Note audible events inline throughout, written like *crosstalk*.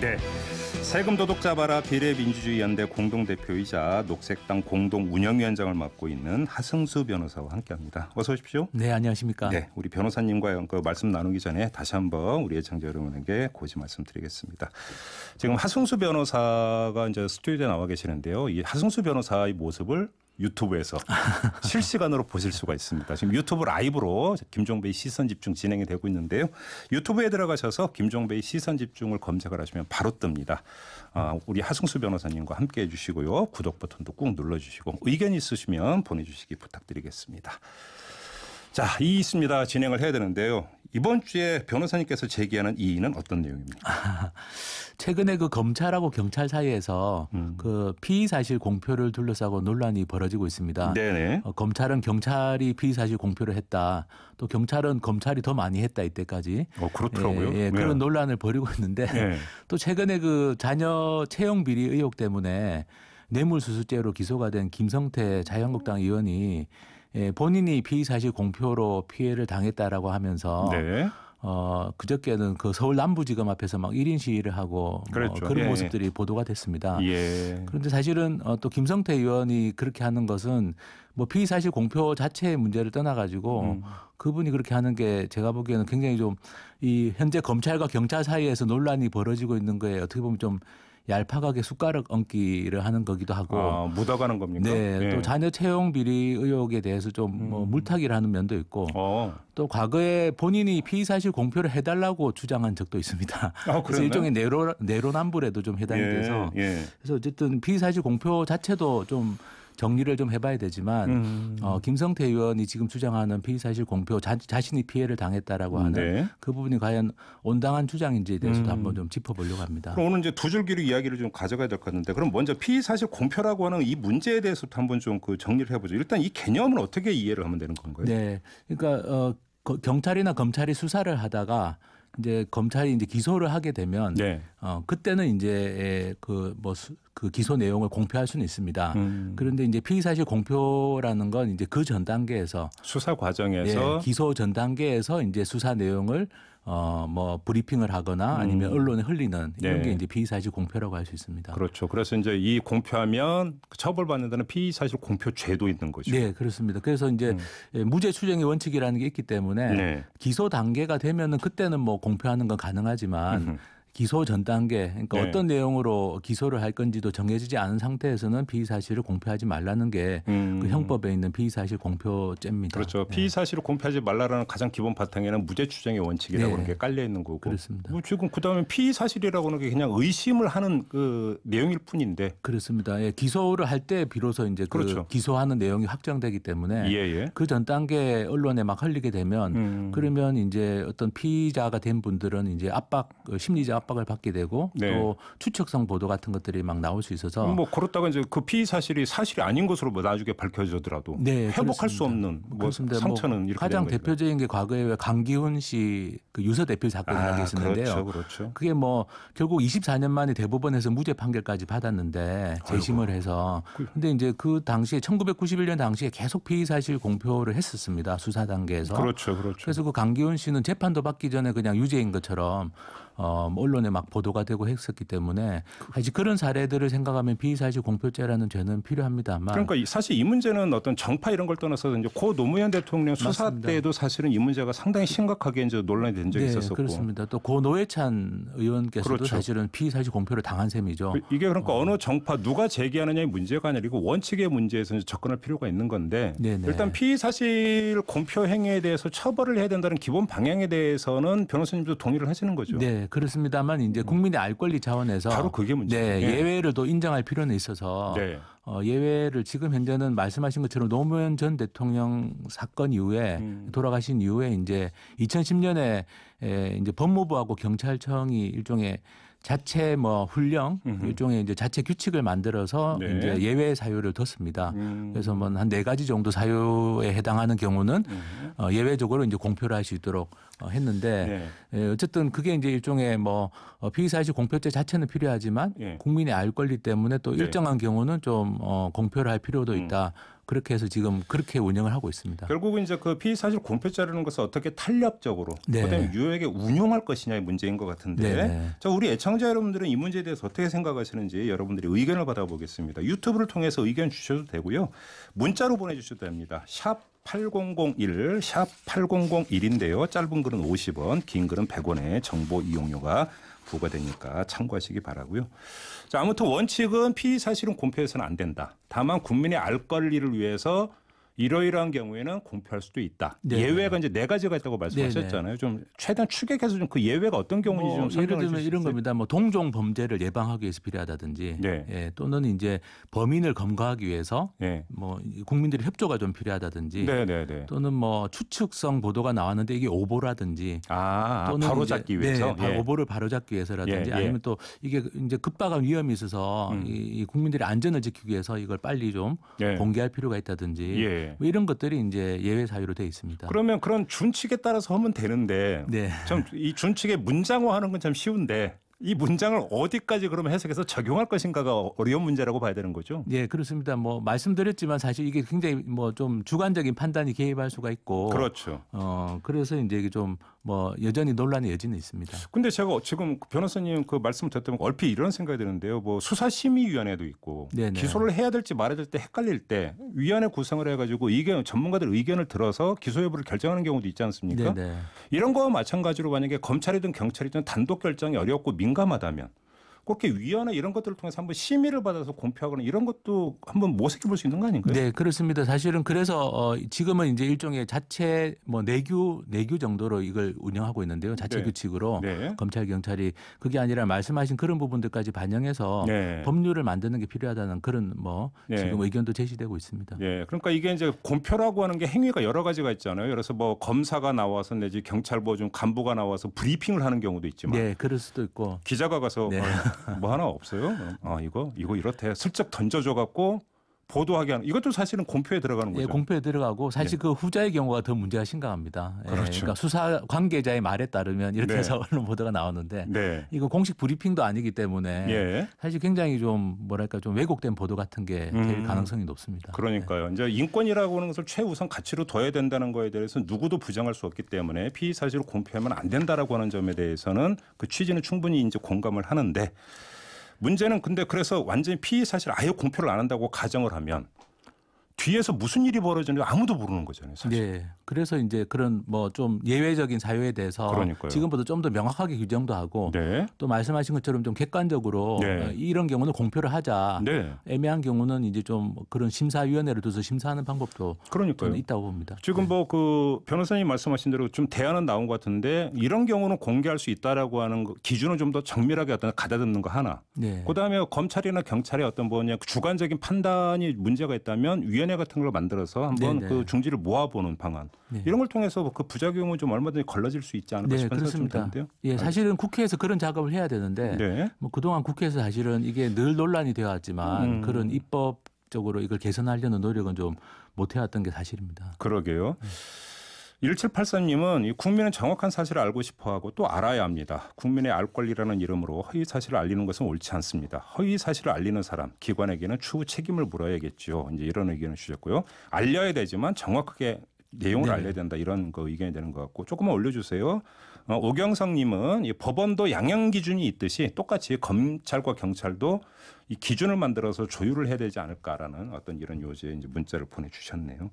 네. 세금 도둑 잡아라 비례민주주의 연대 공동대표이자 녹색당 공동운영위원장을 맡고 있는 하승수 변호사와 함께합니다. 어서 오십시오. 네, 안녕하십니까. 네, 우리 변호사님과 그 말씀 나누기 전에 다시 한번 우리 애청자 여러분에게 고지 말씀드리겠습니다. 지금 하승수 변호사가 이제 스튜디오에 나와 계시는데요. 이 하승수 변호사의 모습을 유튜브에서 *laughs* 실시간으로 보실 수가 있습니다. 지금 유튜브 라이브로 김종배의 시선 집중 진행이 되고 있는데요. 유튜브에 들어가셔서 김종배의 시선 집중을 검색을 하시면 바로 뜹니다. 아, 우리 하승수 변호사님과 함께 해주시고요. 구독 버튼도 꾹 눌러주시고 의견 있으시면 보내주시기 부탁드리겠습니다. 자, 이 있습니다. 진행을 해야 되는데요. 이번 주에 변호사님께서 제기하는 이의는 어떤 내용입니까? 아, 최근에 그 검찰하고 경찰 사이에서 음. 그 피의 사실 공표를 둘러싸고 논란이 벌어지고 있습니다. 네네. 어, 검찰은 경찰이 피의 사실 공표를 했다. 또 경찰은 검찰이 더 많이 했다 이때까지. 어 그렇더라고요. 예, 예, 그런 네. 논란을 벌이고 있는데 네. *laughs* 또 최근에 그 자녀 채용 비리 의혹 때문에 뇌물수수죄로 기소가 된 김성태 자유한국당 의원이 예, 본인이 피의 사실 공표로 피해를 당했다라고 하면서 네. 어, 그저께는 그 서울 남부지검 앞에서 막 1인 시위를 하고 그랬죠. 뭐 그렇죠. 그런 예. 모습들이 보도가 됐습니다. 예. 그런데 사실은 어, 또 김성태 의원이 그렇게 하는 것은 뭐 피의 사실 공표 자체의 문제를 떠나가지고 음. 그분이 그렇게 하는 게 제가 보기에는 굉장히 좀 이 현재 검찰과 경찰 사이에서 논란이 벌어지고 있는 거에 어떻게 보면 좀 얄팍하게 숟가락 얹기를 하는 거기도 하고 아, 묻어가는 겁니까? 네, 네, 또 자녀 채용 비리 의혹에 대해서 좀뭐 음. 물타기를 하는 면도 있고 어. 또 과거에 본인이 피의 사실 공표를 해달라고 주장한 적도 있습니다. 아, 그래서 일종의 내로 내로남불에도 좀 해당이 예, 돼서 예. 그래서 어쨌든 피의 사실 공표 자체도 좀 정리를 좀 해봐야 되지만 음. 어, 김성태 의원이 지금 주장하는 피의 사실 공표 자, 자신이 피해를 당했다라고 하는 네. 그 부분이 과연 온당한 주장인지에 대해서도 음. 한번 좀 짚어보려고 합니다. 그럼 오늘 이제 두 줄기로 이야기를 좀 가져가야 될 것 같은데 그럼 먼저 피의 사실 공표라고 하는 이 문제에 대해서부터 한번 좀 그 정리를 해보죠. 일단 이 개념은 어떻게 이해를 하면 되는 건가요? 네, 그러니까 어, 경찰이나 검찰이 수사를 하다가 이제 검찰이 이제 기소를 하게 되면 네. 어 그때는 이제 그뭐그 뭐 그 기소 내용을 공표할 수는 있습니다. 음. 그런데 이제 피의 사실 공표라는 건 이제 그 전 단계에서 수사 과정에서 예, 기소 전 단계에서 이제 수사 내용을 어, 뭐 브리핑을 하거나 아니면 음. 언론에 흘리는 이런 네. 게 이제 비의사실 공표라고 할 수 있습니다. 그렇죠. 그래서 이제 이 공표하면 그 처벌받는다는 비의사실 공표죄도 있는 거죠. 네, 그렇습니다. 그래서 이제 음. 예, 무죄 추정의 원칙이라는 게 있기 때문에 네. 기소 단계가 되면은 그때는 뭐 공표하는 건 가능하지만 기소 전 단계 그러니까 네. 어떤 내용으로 기소를 할 건지도 정해지지 않은 상태에서는 피의 사실을 공표하지 말라는 게그 음. 그 형법에 있는 피의 사실 공표죄입니다. 그렇죠. 네. 피의 사실을 공표하지 말라라는 가장 기본 바탕에는 무죄 추정의 원칙이라고 네. 그렇게 깔려 있는 거고. 그렇습니다. 뭐 지금 그다음에 피의 사실이라고 하는 게 그냥 의심을 하는 그 내용일 뿐인데. 그렇습니다. 예, 기소를 할 때 비로소 이제 그 그렇죠. 기소하는 내용이 확정되기 때문에 예, 예. 그전 단계 언론에 막 흘리게 되면 음. 그러면 이제 어떤 피의자가 된 분들은 이제 압박 그 심리적 압박을 받게 되고 네. 또 추측성 보도 같은 것들이 막 나올 수 있어서 음, 뭐 그렇다고 이제 그 피의 사실이 사실이 아닌 것으로 뭐 나중에 밝혀지더라도 네, 회복할 그렇습니다. 수 없는 뭐, 뭐 상처는 뭐 이렇게 가장 대표적인 게 과거에 왜 강기훈 씨그 유서 대표 사건이 아, 있었는데요. 그렇죠, 그렇죠. 그게 뭐 결국 24년 만에 대법원에서 무죄 판결까지 받았는데 재심을 아이고. 해서 그 근데 이제 그 당시에 1991년 당시에 계속 피의 사실 공표를 했었습니다 수사 단계에서. 그렇죠, 그렇죠. 그래서 그 강기훈 씨는 재판도 받기 전에 그냥 유죄인 것처럼 어, 뭐 언론에 막 보도가 되고 했었기 때문에 사실 그런 사례들을 생각하면 비사실 공표죄라는 죄는 필요합니다만 그러니까 사실 이 문제는 어떤 정파 이런 걸 떠나서 이제 고 노무현 대통령 수사 맞습니다. 때도 사실은 이 문제가 상당히 심각하게 이제 논란이 된 적이 네, 있었었고 그렇습니다. 또 고 노회찬 의원께서도 그렇죠. 사실은 비사실 공표를 당한 셈이죠. 그 이게 그러니까 어. 느 정파 누가 제기하느냐의 문제가 아니라 이거 원칙의 문제에서 접근할 필요가 있는 건데 네네. 네. 일단 피의사실 공표 행위에 대해서 처벌을 해야 된다는 기본 방향에 대해서는 변호사님도 동의를 하시는 거죠. 네. 그렇습니다만 이제 음. 국민의 알 권리 차원에서 바로 그게 문제. 네, 예. 외를또 인정할 필요는 있어서 네. 어, 예외를 지금 현재는 말씀하신 것처럼 노무현 전 대통령 사건 이후에 음. 돌아가신 이후에 이제 2010년에 에, 이제 법무부하고 경찰청이 일종의 자체 뭐 훈령 음흠. 일종의 이제 자체 규칙을 만들어서 네. 이제 예외 사유를 뒀습니다. 음. 그래서 뭐 한 네 가지 정도 사유에 해당하는 경우는 음. 어, 예외적으로 이제 공표를 할 수 있도록 어, 했는데 네. 예, 어쨌든 그게 이제 일종의 뭐 어, 피의사실 공표죄 자체는 필요하지만 네. 예. 국민의 알 권리 때문에 또 네. 일정한 경우는 좀 어, 공표를 할 필요도 음. 있다. 그렇게 해서 지금 그렇게 운영을 하고 있습니다. 결국은 이제 그 피의 사실 공표죄라는 것을 어떻게 탄력적으로 네. 그다음에 유효하게 운용할 것이냐의 문제인 것 같은데 네, 네. 자 우리 애청자 여러분들은 이 문제에 대해서 어떻게 생각하시는지 여러분들의 의견을 받아보겠습니다. 유튜브를 통해서 의견 주셔도 되고요. 문자로 보내주셔도 됩니다. 샵 8001, 샵 8001인데요. 짧은 글은 50원, 긴 글은 100원에 정보 이용료가 부과되니까 참고하시기 바라고요. 자, 아무튼 원칙은 피의 사실은 공표해서는 안 된다. 다만 국민의 알 권리를 위해서 이러이러한 경우에는 공표할 수도 있다. 네. 예외가 이제 네 가지가 있다고 말씀하셨잖아요. 네. 네. 좀 최대한 추격해서 좀 그 예외가 어떤 경우인지 뭐좀 뭐 예를 들면 이런 있어요? 겁니다. 뭐 동종 범죄를 예방하기 위해서 필요하다든지, 네. 예, 또는 이제 범인을 검거하기 위해서 네. 뭐 국민들의 협조가 좀 필요하다든지, 네, 또는 뭐 추측성 보도가 나왔는데 이게 오보라든지, 아, 또는 바로 잡기 위해서 예. 오보를 바로 잡기 위해서라든지, 예, 예. 아니면 또 이게 이제 급박한 위험이 있어서 음. 이, 국민들의 안전을 지키기 위해서 이걸 빨리 좀 공개할 필요가 있다든지. 예. 예. 뭐 이런 것들이 이제 예외 사유로 되어 있습니다. 그러면 그런 준칙에 따라서 하면 되는데 네. 참이 준칙에 문장화하는 건 참 쉬운데 이 문장을 어디까지 그러면 해석해서 적용할 것인가가 어려운 문제라고 봐야 되는 거죠. 예, 그렇습니다. 뭐 말씀드렸지만 사실 이게 굉장히 뭐 좀 주관적인 판단이 개입할 수가 있고 그렇죠. 어, 그래서 이제 이게 좀뭐 여전히 논란의 여지는 있습니다. 근데 제가 지금 변호사님 그 말씀 듣다면 보 얼핏 이런 생각이 드는데요. 뭐 수사심의위원회도 있고 네네. 네. 기소를 해야 될지 말아야 될 때 헷갈릴 때 위원회 구성을 해가지고 의견 전문가들 의견을 들어서 기소 여부를 결정하는 경우도 있지 않습니까? 네네. 네. 이런 거와 마찬가지로 만약에 검찰이든 경찰이든 단독 결정이 어렵고 민감하다면 그렇게 위원회 이런 것들을 통해서 한번 심의를 받아서 공표하거나 이런 것도 한번 모색해 볼 수 있는 거 아닌가요? 네, 그렇습니다. 사실은 그래서 어 지금은 이제 일종의 자체 뭐 내규 내규 정도로 이걸 운영하고 있는데요. 자체 네. 규칙으로 네. 검찰 경찰이 그게 아니라 말씀하신 그런 부분들까지 반영해서 네. 법률을 만드는 게 필요하다는 그런 뭐 네. 지금 의견도 제시되고 있습니다. 네, 그러니까 이게 이제 공표라고 하는 게 행위가 여러 가지가 있잖아요. 그래서 뭐 검사가 나와서 내지 경찰 보좀 간부가 나와서 브리핑을 하는 경우도 있지만, 네, 그럴 수도 있고 기자가 가서 네. 어, 뭐 하나 없어요? 아 이거 이거 이렇대 슬쩍 던져줘 갖고 보도하게 하는 이것도 사실은 공표에 들어가는 예, 거죠. 예, 공표에 들어가고 사실 예. 그 후자의 경우가 더 문제가 심각합니다. 예, 그렇죠. 그러니까 수사 관계자의 말에 따르면 이렇게 네. 해서 *laughs* 언론 보도가 나왔는데 네. 이거 공식 브리핑도 아니기 때문에 예. 사실 굉장히 좀 뭐랄까 좀 왜곡된 보도 같은 게될 음. 가능성이 높습니다. 그러니까요. 네. 이제 인권이라고 하는 것을 최우선 가치로 둬야 된다는 거에 대해서 누구도 부정할 수 없기 때문에 피의 사실을 공표하면 안 된다라고 하는 점에 대해서는 그 취지는 충분히 이제 공감을 하는데 문제는 근데 그래서 완전히 피의 사실 아예 공표를 안 한다고 가정을 하면 뒤에서 무슨 일이 벌어지는지 아무도 모르는 거잖아요. 사실. 네. 그래서 이제 그런 뭐 좀 예외적인 사유에 대해서 그러니까요. 지금보다 좀 더 명확하게 규정도 하고 네. 또 말씀하신 것처럼 좀 객관적으로 네. 어, 이런 경우는 공표를 하자. 네. 애매한 경우는 이제 좀 그런 심사위원회를 둬서 심사하는 방법도 그러니까요. 있다고 봅니다. 지금 네. 뭐그 변호사님 말씀하신 대로 좀 대안은 나온 것 같은데 이런 경우는 공개할 수 있다라고 하는 기준을 좀 더 정밀하게 어떤 가다듬는 거 하나. 네. 그다음에 검찰이나 경찰의 어떤 뭐냐 주관적인 판단이 문제가 있다면 위원 위원회 같은 걸 만들어서 한번 그 네네. 그 중지를 모아보는 방안 네. 이런 걸 통해서 뭐 그 부작용은 좀 얼마든지 걸러질 수 있지 않을까 네, 싶은 그렇습니다. 생각이 드는데요. 예, 아, 네. 사실은 알겠습니다. 국회에서 그런 작업을 해야 되는데 네. 뭐 그동안 국회에서 사실은 이게 늘 논란이 되어왔지만 음. 그런 입법적으로 이걸 개선하려는 노력은 좀 못해왔던 게 사실입니다. 그러게요. 네. 1783님은 국민은 정확한 사실을 알고 싶어하고 또 알아야 합니다. 국민의 알 권리라는 이름으로 허위 사실을 알리는 것은 옳지 않습니다. 허위 사실을 알리는 사람 기관에게는 추후 책임을 물어야겠죠. 이제 이런 의견을 주셨고요. 알려야 되지만 정확하게 내용을 네. 알려야 된다 이런 그 의견이 되는 것 같고 조금만 올려주세요. 어, 오경성님은 법원도 양형 기준이 있듯이 똑같이 검찰과 경찰도 이 기준을 만들어서 조율을 해야 되지 않을까라는 어떤 이런 요지의 이제 문자를 보내주셨네요.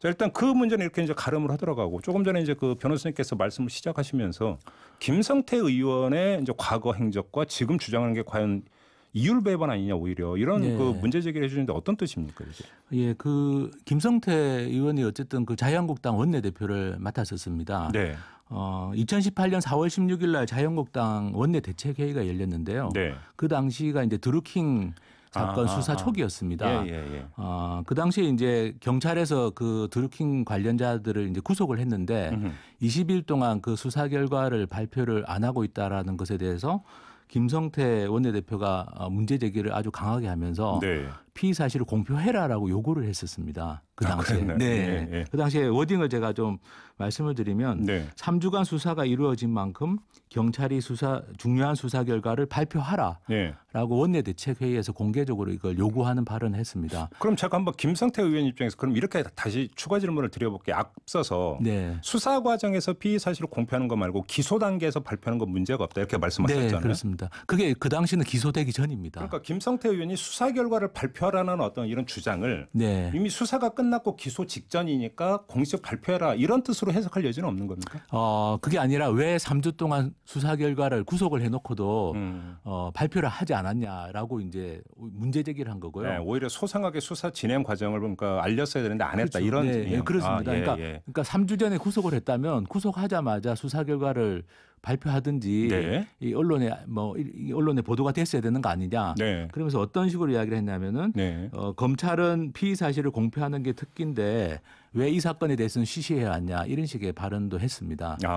자 일단 그 문제는 이렇게 이제 가름을 하더라고 조금 전에 이제 그 변호사님께서 말씀을 시작하시면서 김성태 의원의 이제 과거 행적과 지금 주장하는 게 과연 이율 배반 아니냐 오히려 이런 예. 그 네. 문제 제기를 해주는데 어떤 뜻입니까? 이게? 예, 그 김성태 의원이 어쨌든 그 자유한국당 원내대표를 맡았었습니다. 네. 어, 2018년 4월 16일 날 자유한국당 원내 대책회의가 열렸는데요. 네. 그 당시가 이제 드루킹 사건 아, 아, 수사 아, 초기였습니다. 예, 예, 예. 어, 그 당시에 이제 경찰에서 그 드루킹 관련자들을 이제 구속을 했는데 음흠. 20일 동안 그 수사 결과를 발표를 안 하고 있다라는 것에 대해서 김성태 원내대표가 어, 문제 제기를 아주 강하게 하면서 네. 피의 사실을 공표해라라고 요구를 했었습니다. 그 아, 당시에. 아, 네. 네. 네. 그 당시에 워딩을 제가 좀 말씀을 드리면 네. 3주간 수사가 이루어진 만큼 경찰이 수사 중요한 수사 결과를 발표하라라고 네. 원내 대책 회의에서 공개적으로 이걸 요구하는 발언을 했습니다. 그럼 제가 한번 김성태 의원 입장에서 그럼 이렇게 다시 추가 질문을 드려볼게 요 앞서서 네. 수사 과정에서 피의 사실을 공표하는 거 말고 기소 단계에서 발표하는 건 문제가 없다 이렇게 말씀하셨잖아요. 네, 그렇습니다. 그게 그 당시는 기소되기 전입니다. 그러니까 김성태 의원이 수사 결과를 발표 개혁하라는 어떤 이런 주장을 네. 이미 수사가 끝났고 기소 직전이니까 공식 발표해라 이런 뜻으로 해석할 여지는 없는 겁니까? 어, 그게 아니라 왜 3주 동안 수사 결과를 구속을 해놓고도 음. 어, 발표를 하지 않았냐라고 이제 문제 제기를 한 거고요. 네, 오히려 소상하게 수사 진행 과정을 그러니까 알렸어야 되는데 안 했다 그렇죠. 이런 네, 네, 그렇습니다. 아, 예, 그러니까 예. 그러니까 3주 전에 구속을 했다면 구속하자마자 수사 결과를 발표하든지 네. 이 언론에 뭐이 언론에 보도가 됐어야 되는 거 아니냐. 네. 그러면서 어떤 식으로 이야기를 했냐면은 네. 어, 검찰은 피의 사실을 공표하는 게 특기인데 왜이 사건에 대해서는 쉬쉬해왔냐 이런 식의 발언도 했습니다. 아.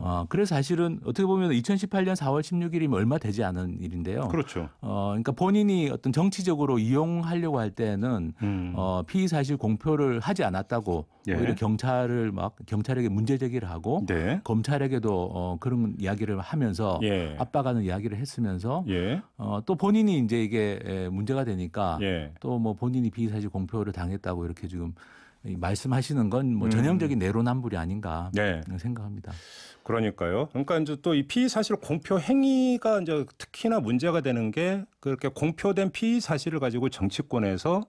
어, 그래서 사실은 어떻게 보면 2018년 4월 16일이면 얼마 되지 않은 일인데요. 그렇죠. 어, 그러니까 본인이 어떤 정치적으로 이용하려고 할 때는 음. 어, 피의 사실 공표를 하지 않았다고 예. 오히려 경찰을 막 경찰에게 문제 제기를 하고 네. 검찰에게도 어, 그런 이야기를 하면서 예. 압박하는 이야기를 했으면서 예. 어, 또 본인이 이제 이게 예, 문제가 되니까 예. 또뭐 본인이 피의 사실 공표를 당했다고 이렇게 지금 말씀하시는 건뭐 음. 전형적인 내로남불이 아닌가 네. 생각합니다. 그러니까요. 그러니까 이제 또 이 피의 사실 공표 행위가 이제 특히나 문제가 되는 게 그렇게 공표된 피의 사실을 가지고 정치권에서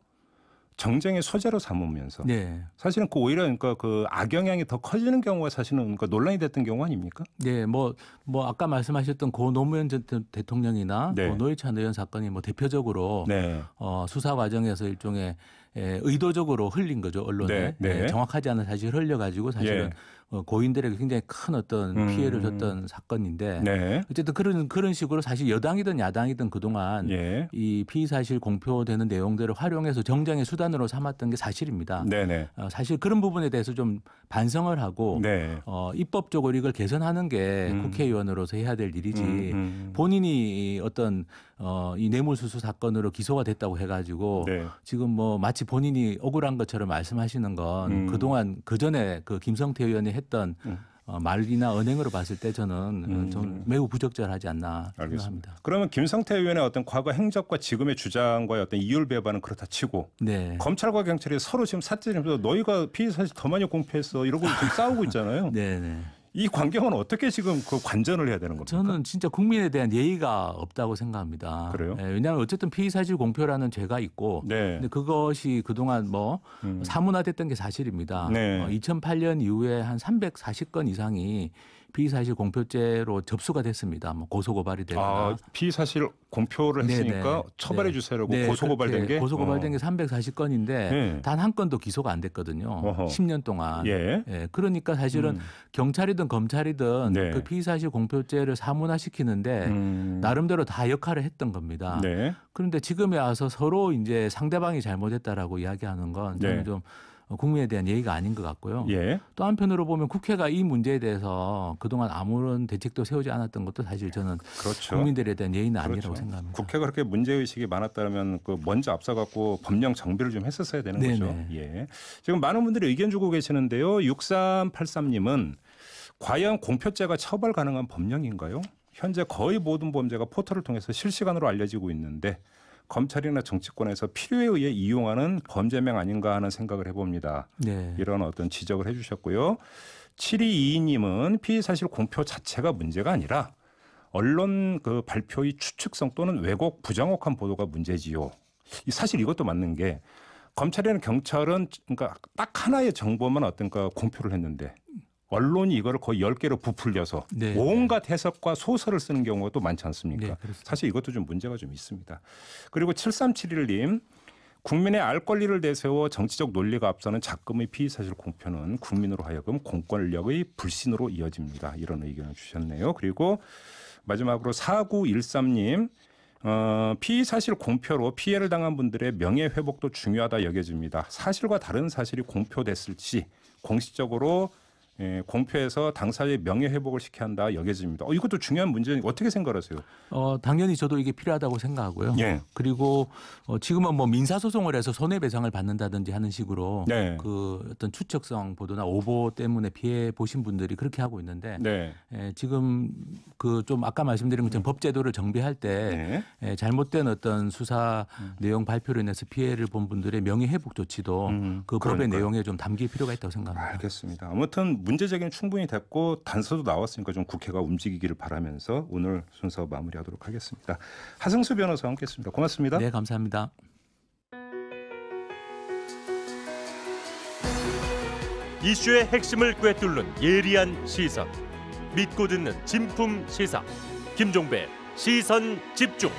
정쟁의 소재로 삼으면서 네. 사실은 그 오히려 그러니까 그 악영향이 더 커지는 경우가 사실은 그러니까 논란이 됐던 경우 아닙니까? 네, 뭐뭐 뭐 아까 말씀하셨던 고 노무현 전 대통령이나 네. 고 노회찬 의원 사건이 뭐 대표적으로 네. 어, 수사 과정에서 일종의 예, 의도적으로 흘린 거죠 언론에 네, 네. 예, 정확하지 않은 사실을 흘려가지고 사실은 예. 어, 고인들에게 굉장히 큰 어떤 음. 피해를 줬던 사건인데 네. 어쨌든 그런 그런 식으로 사실 여당이든 야당이든 그동안 예. 이 피의 사실 공표되는 내용들을 활용해서 정장의 수단으로 삼았던 게 사실입니다. 네, 네. 어, 사실 그런 부분에 대해서 좀 반성을 하고 네. 어, 입법적으로 이걸 개선하는 게 음. 국회의원으로서 해야 될 일이지 음, 음, 음. 본인이 어떤 어, 이 뇌물수수 사건으로 기소가 됐다고 해가지고 지금 뭐 마치 본인이 억울한 것처럼 말씀하시는 건 음. 그동안 그 전에 그 김성태 의원이 했던 음. 어, 말이나 언행으로 봤을 때 저는 음. 어, 좀 매우 부적절하지 않나 알겠습니다. 생각합니다. 그러면 김성태 의원의 어떤 과거 행적과 지금의 주장과의 어떤 이율 배반은 그렇다 치고 네. 검찰과 경찰이 서로 지금 사태를 해서 너희가 피의 사실 더 많이 공표했어 이러고 지금 *laughs* 싸우고 있잖아요. 네네. 네. 이 광경은 어떻게 지금 그 관전을 해야 되는 겁니까? 저는 진짜 국민에 대한 예의가 없다고 생각합니다. 그래요? 네, 왜냐하면 어쨌든 피의 사실 공표라는 죄가 있고, 네. 근데 그것이 그동안 뭐 음. 사문화됐던 게 사실입니다. 네. 어, 2008년 이후에 한 340건 이상이 피사실 공표죄로 접수가 됐습니다. 뭐 고소고발이 되거나 아, 피사실 공표를 네, 했으니까 네네. 처벌해 네. 주세요고 네. 고소고발된 게 고소고발된 어. 게 340건인데 네. 단한 건도 기소가 안 됐거든요. 어허. 10년 동안. 예. 예. 그러니까 사실은 음. 경찰이든 검찰이든 네. 그피사실 공표죄를 사문화시키는데 음. 나름대로 다 역할을 했던 겁니다. 네. 그런데 지금에 와서 서로 이제 상대방이 잘못했다라고 이야기하는 건 저는 좀 어, 국민에 대한 예의가 아닌 것 같고요. 예. 또 한편으로 보면 국회가 이 문제에 대해서 그동안 아무런 대책도 세우지 않았던 것도 사실 저는 그렇죠. 국민들에 대한 예의는 그렇죠. 아니라고 생각합니다. 국회가 그렇게 문제 의식이 많았다면 그 먼저 앞서갖고 법령 정비를 좀 했었어야 되는 네네. 거죠. 예. 지금 많은 분들이 의견 주고 계시는데요. 6383님은 과연 공표죄가 처벌 가능한 법령인가요? 현재 거의 모든 범죄가 포털을 통해서 실시간으로 알려지고 있는데 검찰이나 정치권에서 필요에 의해 이용하는 범죄명 아닌가 하는 생각을 해봅니다. 네. 이런 어떤 지적을 해주셨고요. 7222님은 피의 사실 공표 자체가 문제가 아니라 언론 그 발표의 추측성 또는 왜곡 부정확한 보도가 문제지요. 사실 이것도 맞는 게 검찰이나 경찰은 그러니까 딱 하나의 정보만 어떤가 그 공표를 했는데 언론이 이거를 거의 10개로 부풀려서 네, 네. 온갖 네. 해석과 소설을 쓰는 경우도 많지 않습니까? 네, 사실 이것도 좀 문제가 좀 있습니다. 그리고 7371님 국민의 알 권리를 내세워 정치적 논리가 앞서는 작금의 피의사실 공표는 국민으로 하여금 공권력의 불신으로 이어집니다. 이런 의견을 주셨네요. 그리고 마지막으로 4913님 어, 피의 사실 공표로 피해를 당한 분들의 명예 회복도 중요하다 여겨집니다. 사실과 다른 사실이 공표됐을지 공식적으로 예, 공표해서 당사자의 명예 회복을 시켜야 한다 여겨집니다. 어, 이것도 중요한 문제는 어떻게 생각하세요? 어, 당연히 저도 이게 필요하다고 생각하고요. 예. 그리고 어, 지금은 뭐 민사 소송을 해서 손해 배상을 받는다든지 하는 식으로 네. 그 어떤 추측성 보도나 오보 때문에 피해 보신 분들이 그렇게 하고 있는데 네. 예, 지금 그 좀 아까 말씀드린 것처럼 네. 법제도를 정비할 때 네. 예, 잘못된 어떤 수사 음. 내용 발표로 인해서 피해를 본 분들의 명예 회복 조치도 음, 그 법의 내용에 좀 담길 필요가 있다고 생각합니다. 알겠습니다. 아무튼 문제 제기는 충분히 됐고 단서도 나왔으니까 좀 국회가 움직이기를 바라면서 오늘 순서 마무리하도록 하겠습니다. 하승수 변호사와 함께했습니다. 고맙습니다. 네, 감사합니다. 이슈의 핵심을 꿰뚫는 예리한 시선, 믿고 듣는 진품 시사, 김종배 시선 집중.